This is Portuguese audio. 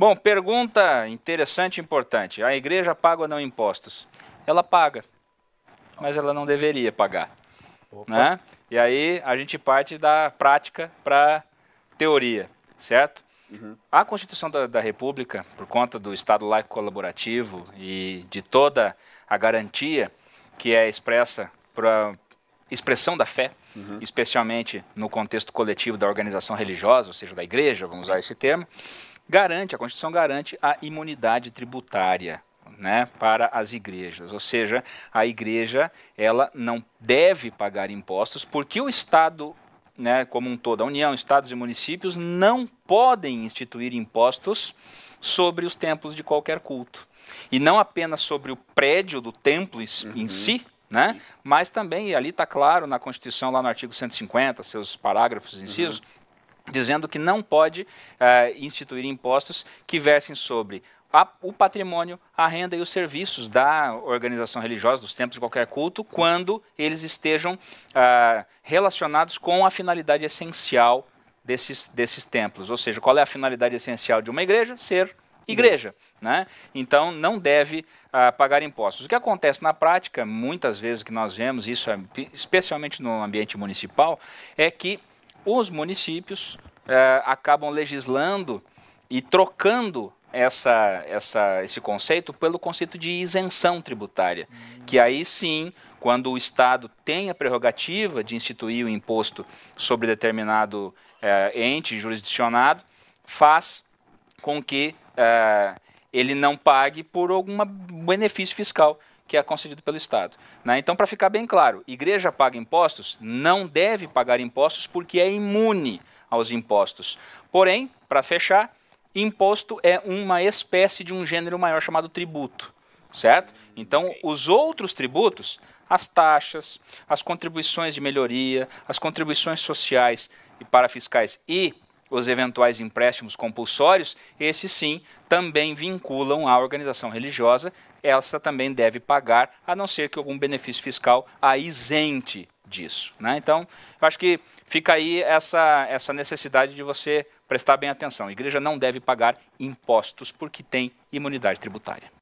Bom, pergunta interessante e importante. A igreja paga ou não impostos? Ela paga, mas ela não deveria pagar. Né? E aí a gente parte da prática para teoria, certo? Uhum. A Constituição da, da, República, por conta do Estado laico colaborativo e de toda a garantia que é expressa para expressão da fé, uhum. especialmente no contexto coletivo da organização religiosa, ou seja, da igreja, vamos usar esse termo, garante, a Constituição garante a imunidade tributária. Né, para as igrejas, ou seja, a igreja ela não deve pagar impostos porque o Estado né, como um todo, a União, estados e municípios não podem instituir impostos sobre os templos de qualquer culto. E não apenas sobre o prédio do templo uhum. em si, né, mas também, e ali está claro na Constituição, lá no artigo 150, seus parágrafos, uhum. incisos, uhum dizendo que não pode eh, instituir impostos que versem sobre a, o patrimônio, a renda e os serviços da organização religiosa, dos templos de qualquer culto, quando eles estejam eh, relacionados com a finalidade essencial desses, desses templos. Ou seja, qual é a finalidade essencial de uma igreja? Ser igreja. Né? Então, não deve eh, pagar impostos. O que acontece na prática, muitas vezes que nós vemos, isso é, especialmente no ambiente municipal, é que os municípios eh, acabam legislando e trocando essa, essa, esse conceito pelo conceito de isenção tributária, que aí sim, quando o Estado tem a prerrogativa de instituir o imposto sobre determinado eh, ente jurisdicionado, faz com que eh, ele não pague por algum benefício fiscal que é concedido pelo Estado. Né? Então, para ficar bem claro, igreja paga impostos? Não deve pagar impostos porque é imune aos impostos. Porém, para fechar, imposto é uma espécie de um gênero maior chamado tributo, certo? Então, os outros tributos, as taxas, as contribuições de melhoria, as contribuições sociais e parafiscais e os eventuais empréstimos compulsórios, esses sim também vinculam à organização religiosa, essa também deve pagar, a não ser que algum benefício fiscal a isente disso. Né? Então, eu acho que fica aí essa, essa necessidade de você prestar bem atenção. A igreja não deve pagar impostos porque tem imunidade tributária.